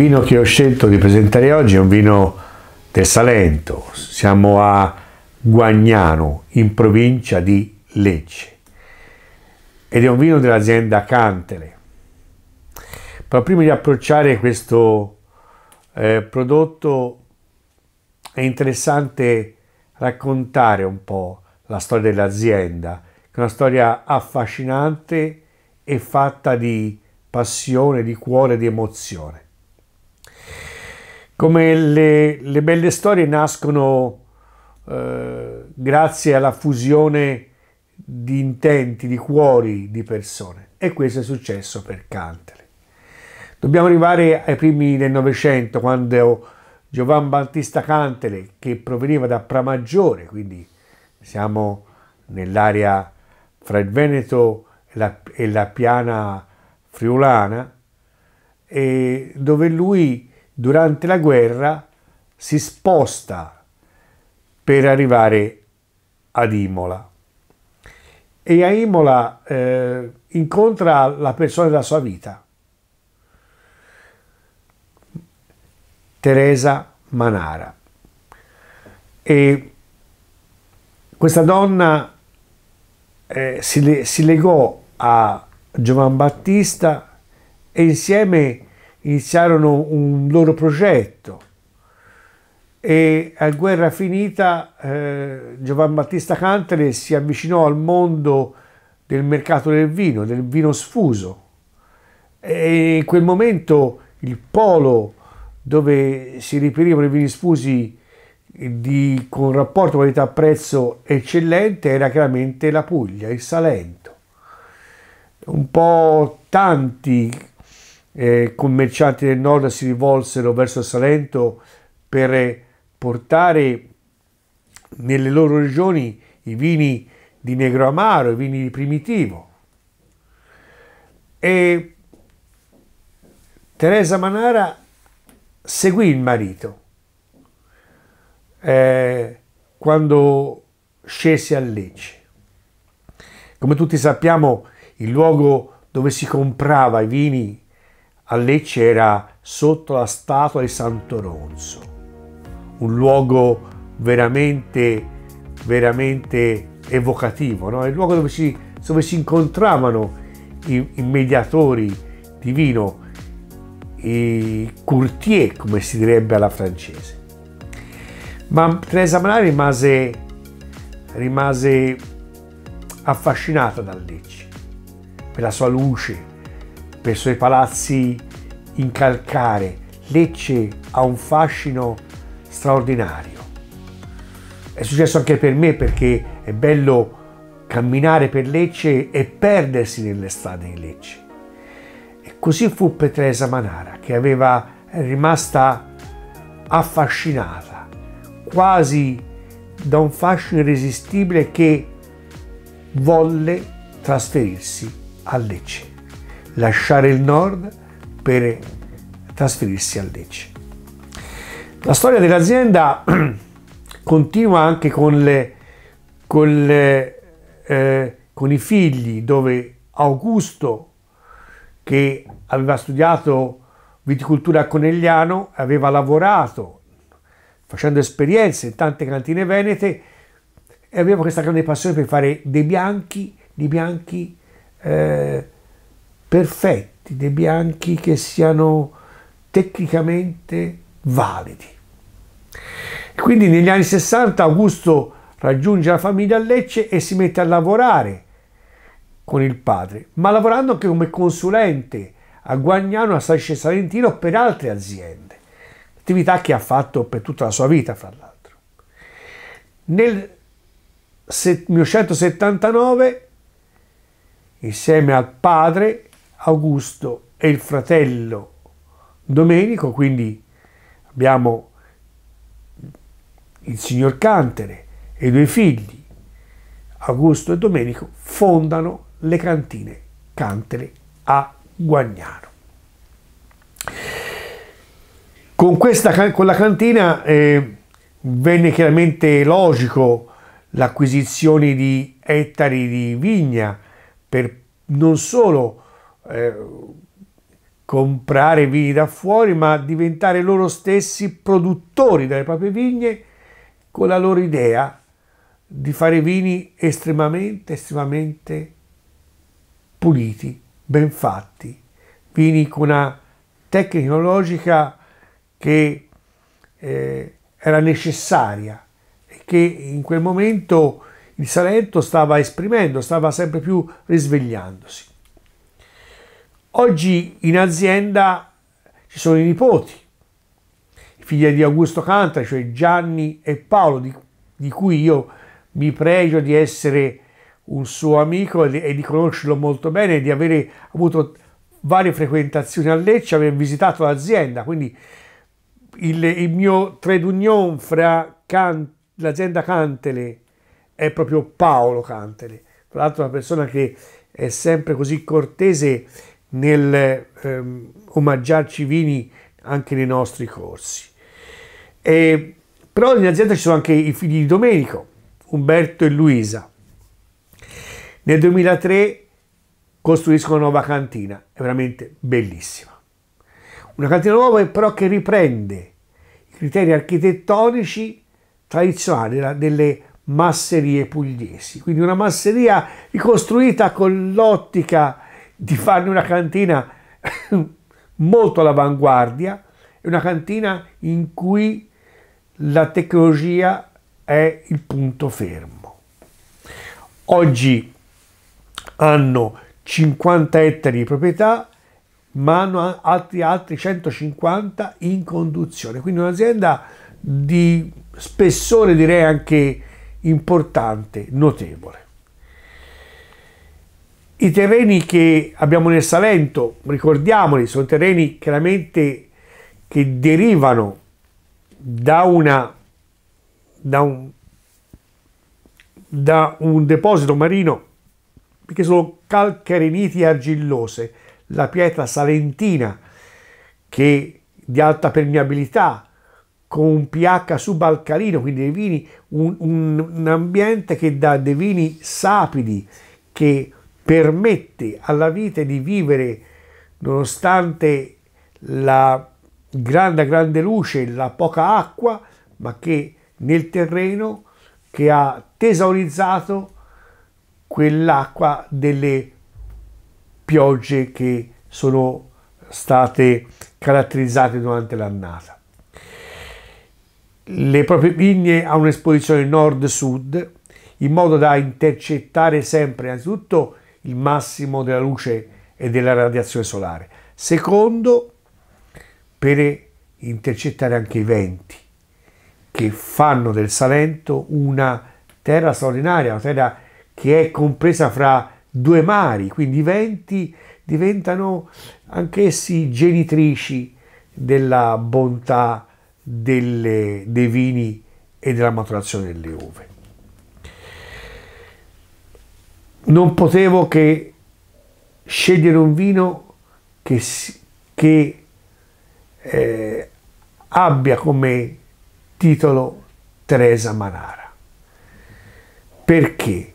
vino che ho scelto di presentare oggi è un vino del Salento, siamo a Guagnano, in provincia di Lecce, ed è un vino dell'azienda Cantele. Però prima di approcciare questo eh, prodotto è interessante raccontare un po' la storia dell'azienda, che è una storia affascinante e fatta di passione, di cuore, di emozione. Come le, le belle storie nascono eh, grazie alla fusione di intenti, di cuori di persone. E questo è successo per Cantele. Dobbiamo arrivare ai primi del Novecento, quando Giovan Battista Cantele, che proveniva da Pramaggiore, quindi siamo nell'area fra il Veneto e la, e la piana friulana, e dove lui durante la guerra si sposta per arrivare ad Imola e a Imola eh, incontra la persona della sua vita, Teresa Manara. E questa donna eh, si, si legò a Giovan Battista e insieme a iniziarono un loro progetto e a guerra finita eh, Giovanni Battista Cantare si avvicinò al mondo del mercato del vino, del vino sfuso e in quel momento il polo dove si reperivano i vini sfusi di, con rapporto qualità-prezzo eccellente era chiaramente la Puglia, il Salento. Un po' tanti eh, commercianti del nord si rivolsero verso Salento per portare nelle loro regioni i vini di negro amaro, i vini di primitivo. E Teresa Manara seguì il marito eh, quando scese a Lecce. Come tutti sappiamo, il luogo dove si comprava i vini a Lecce era sotto la statua di Santo Ronzo, un luogo veramente, veramente evocativo, no? il luogo dove si, dove si incontravano i, i mediatori di vino, i courtier, come si direbbe alla francese. Ma Teresa Manà rimase, rimase affascinata da Lecce, per la sua luce, presso i palazzi in calcare. Lecce ha un fascino straordinario. È successo anche per me perché è bello camminare per Lecce e perdersi nelle strade di Lecce. E così fu per Teresa Manara che aveva rimasta affascinata quasi da un fascino irresistibile che volle trasferirsi a Lecce lasciare il nord per trasferirsi a Lecce. La storia dell'azienda continua anche con, le, con, le, eh, con i figli, dove Augusto, che aveva studiato viticoltura a Conegliano, aveva lavorato facendo esperienze in tante cantine venete e aveva questa grande passione per fare dei bianchi, dei bianchi eh, perfetti, dei bianchi che siano tecnicamente validi. Quindi negli anni 60 Augusto raggiunge la famiglia a Lecce e si mette a lavorare con il padre, ma lavorando anche come consulente a Guagnano, a Sasce Salentino per altre aziende, attività che ha fatto per tutta la sua vita, fra l'altro. Nel 1979, insieme al padre, Augusto e il fratello Domenico, quindi abbiamo il signor Cantere e i due figli, Augusto e Domenico, fondano le cantine Cantere a Guagnano. Con, questa, con la cantina eh, venne chiaramente logico l'acquisizione di ettari di vigna per non solo eh, comprare vini da fuori, ma diventare loro stessi produttori delle proprie vigne con la loro idea di fare vini estremamente, estremamente puliti, ben fatti, vini con una tecnologica che eh, era necessaria e che in quel momento il Salento stava esprimendo, stava sempre più risvegliandosi. Oggi in azienda ci sono i nipoti, i figli di Augusto Canta, cioè Gianni e Paolo, di, di cui io mi pregio di essere un suo amico e di conoscerlo molto bene, di avere avuto varie frequentazioni a Lecce, aver visitato l'azienda, quindi il, il, mio trade union fra can, l'azienda Cantele è proprio Paolo Cantele, tra l'altro una persona che è sempre così cortese nel ehm, omaggiarci i vini anche nei nostri corsi. E, però in azienda ci sono anche i figli di Domenico, Umberto e Luisa. Nel 2003 costruiscono una nuova cantina, è veramente bellissima. Una cantina nuova però che riprende i criteri architettonici tradizionali delle masserie pugliesi, quindi una masseria ricostruita con l'ottica di farne una cantina molto all'avanguardia, una cantina in cui la tecnologia è il punto fermo. Oggi hanno 50 ettari di proprietà, ma hanno altri, altri 150 in conduzione, quindi un'azienda di spessore direi anche importante, notevole. I terreni che abbiamo nel Salento, ricordiamoli, sono terreni chiaramente che derivano da, una, da, un, da un deposito marino perché sono calcareniti argillose, la pietra salentina che di alta permeabilità con un pH subalcalino, quindi dei vini, un, un, un ambiente che dà dei vini sapidi che permette alla vita di vivere nonostante la grande grande luce, la poca acqua, ma che nel terreno che ha tesaurizzato quell'acqua delle piogge che sono state caratterizzate durante l'annata. Le proprie vigne hanno un'esposizione nord-sud in modo da intercettare sempre innanzitutto il massimo della luce e della radiazione solare. Secondo, per intercettare anche i venti che fanno del Salento una terra straordinaria, una terra che è compresa fra due mari, quindi i venti diventano anch'essi genitrici della bontà delle, dei vini e della maturazione delle uve non potevo che scegliere un vino che, che eh, abbia come titolo Teresa Manara. Perché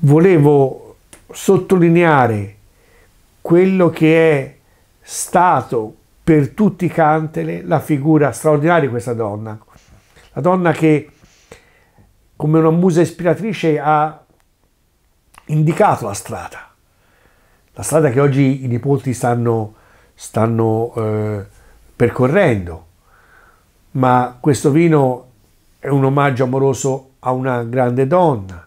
volevo sottolineare quello che è stato per tutti i Cantele la figura straordinaria di questa donna, la donna che come una musa ispiratrice ha indicato la strada, la strada che oggi i nipoti stanno, stanno eh, percorrendo, ma questo vino è un omaggio amoroso a una grande donna,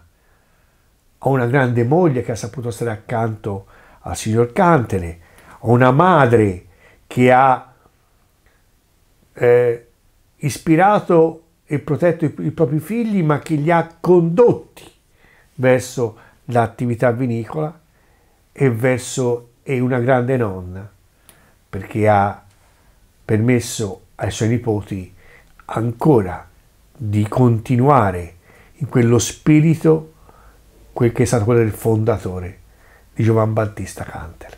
a una grande moglie che ha saputo stare accanto al signor Cantene, a una madre che ha eh, ispirato e protetto i, i propri figli, ma che li ha condotti verso l'attività vinicola e verso e una grande nonna perché ha permesso ai suoi nipoti ancora di continuare in quello spirito quel che è stato quello del fondatore di Giovan Battista Canter.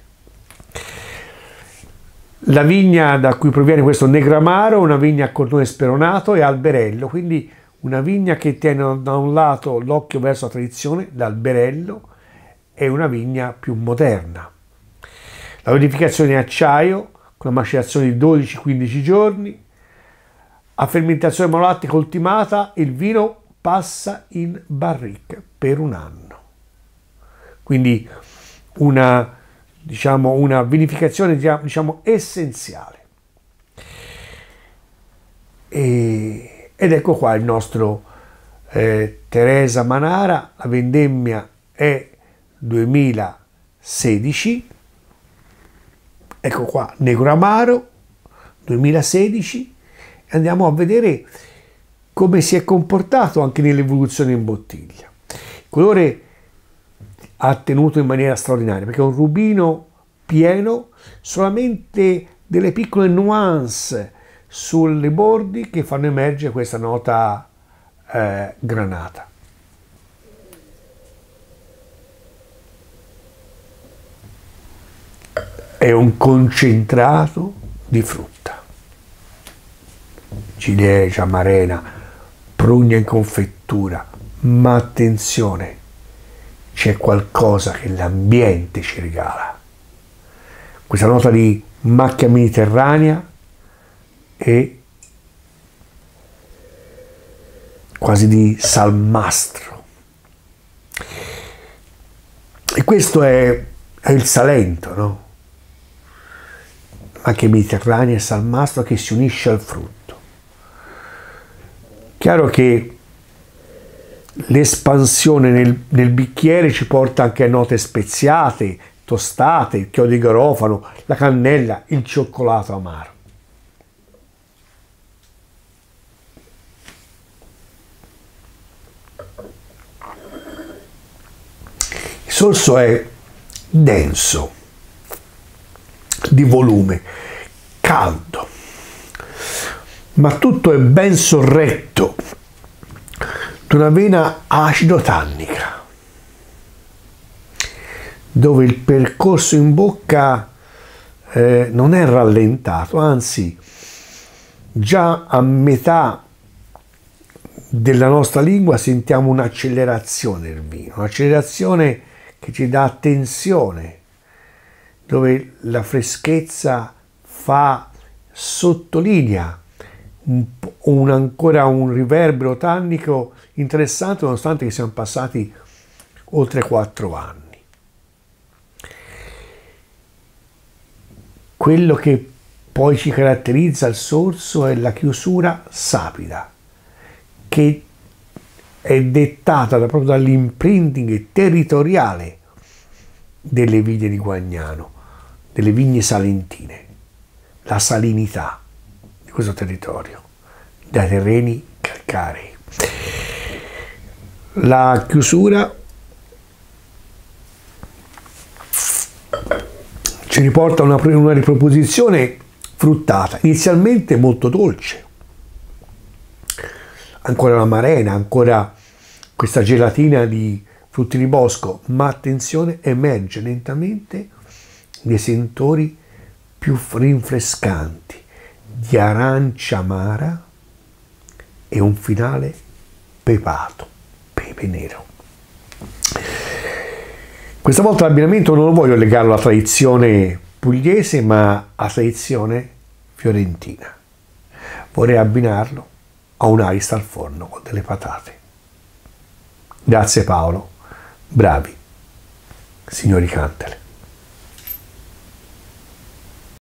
La vigna da cui proviene questo Negramaro è una vigna a cordone speronato e alberello, quindi una vigna che tiene da un lato l'occhio verso la tradizione, l'alberello, e una vigna più moderna. La vinificazione è acciaio, con una macerazione di 12-15 giorni, a fermentazione monolattica ultimata, il vino passa in barrique per un anno. Quindi una, diciamo, una vinificazione diciamo, diciamo essenziale. E ed ecco qua il nostro eh, Teresa Manara, la vendemmia è 2016, ecco qua Negro Amaro 2016, andiamo a vedere come si è comportato anche nell'evoluzione in bottiglia. Il colore ha tenuto in maniera straordinaria perché è un rubino pieno, solamente delle piccole nuance sulle bordi che fanno emergere questa nota eh, granata. È un concentrato di frutta, ciliegia, marena, prugna in confettura, ma attenzione, c'è qualcosa che l'ambiente ci regala. Questa nota di macchia mediterranea e quasi di salmastro. E questo è, è il Salento, no? Anche Mediterraneo e salmastro che si unisce al frutto. Chiaro che l'espansione nel, nel bicchiere ci porta anche a note speziate, tostate, il chiodo di garofano, la cannella, il cioccolato amaro. Solso è denso, di volume, caldo, ma tutto è ben sorretto da una vena acido-tannica, dove il percorso in bocca eh, non è rallentato, anzi già a metà della nostra lingua sentiamo un'accelerazione del vino, un'accelerazione che ci dà attenzione, dove la freschezza fa, sottolinea un, un, ancora un riverbero tannico interessante nonostante che siamo passati oltre quattro anni. Quello che poi ci caratterizza il sorso è la chiusura sapida, che è dettata proprio dall'imprinting territoriale delle vigne di Guagnano, delle vigne salentine, la salinità di questo territorio, dai terreni calcarei. La chiusura ci riporta a una, una riproposizione fruttata, inizialmente molto dolce, ancora la marena, ancora questa gelatina di frutti di bosco, ma attenzione, emerge lentamente dei sentori più rinfrescanti di arancia amara e un finale pepato, pepe nero. Questa volta l'abbinamento non lo voglio legare alla tradizione pugliese, ma alla tradizione fiorentina. Vorrei abbinarlo a un arista al forno con delle patate. Grazie Paolo. Bravi, signori Cantele.